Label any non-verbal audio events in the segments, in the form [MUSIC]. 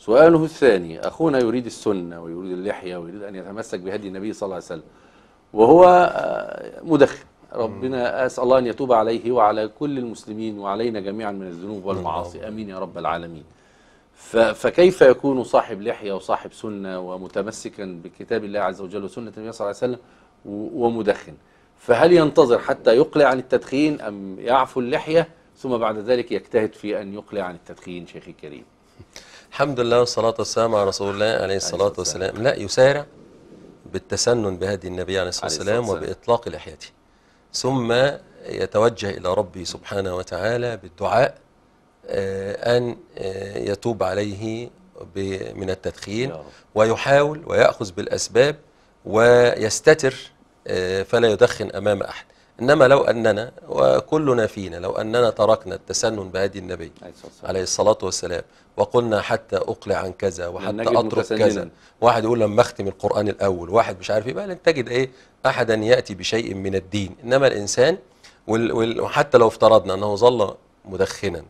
سؤاله الثاني أخونا يريد السنة ويريد اللحية ويريد أن يتمسك بهدي النبي صلى الله عليه وسلم وهو آه، مدخن ربنا أسأل الله أن يتوب عليه وعلى كل المسلمين وعلينا جميعا من الذنوب والمعاصي أمين يا رب العالمين فكيف يكون صاحب لحية وصاحب سنة ومتمسكا بكتاب الله عز وجل وسنة النبي صلى الله عليه وسلم ومدخن فهل ينتظر حتى يقلع عن التدخين أم يعفو اللحية ثم بعد ذلك يجتهد في أن يقلع عن التدخين شيخي الكريم [LAUGHS] الحمد لله والصلاة والسلام على رسول الله عليه الصلاة والسلام لا يسارع بالتسنن بهدي النبي عليه الصلاة والسلام وبإطلاق لحيته ثم يتوجه إلى ربي سبحانه وتعالى بالدعاء آه، أن آه، يتوب عليه من التدخين ويحاول ويأخذ بالأسباب ويستتر آه، فلا يدخن أمام أحد إنما لو أننا وكلنا فينا لو أننا تركنا التسنن بهدي النبي عليه الصلاة والسلام وقلنا حتى أقلع عن كذا وحتى أترك كذا واحد يقول لما أختم القرآن الأول واحد مش عارف إيه بقى لن تجد إيه أحدا يأتي بشيء من الدين إنما الإنسان وحتى لو افترضنا أنه ظل مدخنا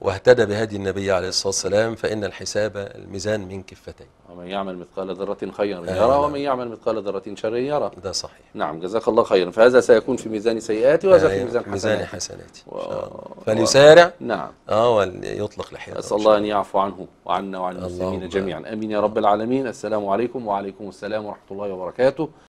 واهتدى بهدي النبي عليه الصلاة والسلام فإن الحساب الميزان من كفتين ومن يعمل مثقال ذرة خيرا آه، يرى نعم. ومن يعمل مثقال ذرة شرا يرى ده صحيح نعم جزاك الله خيرا فهذا سيكون في ميزان سيئاتي وهذا آه في ميزان حسناتي ميزان حسناتي و... فليسارع نعم اه وليطلق لحيته أسأل الله أن يعفو عنه وعنا وعن المسلمين جميعا آمين يا رب العالمين السلام عليكم وعليكم السلام ورحمة الله وبركاته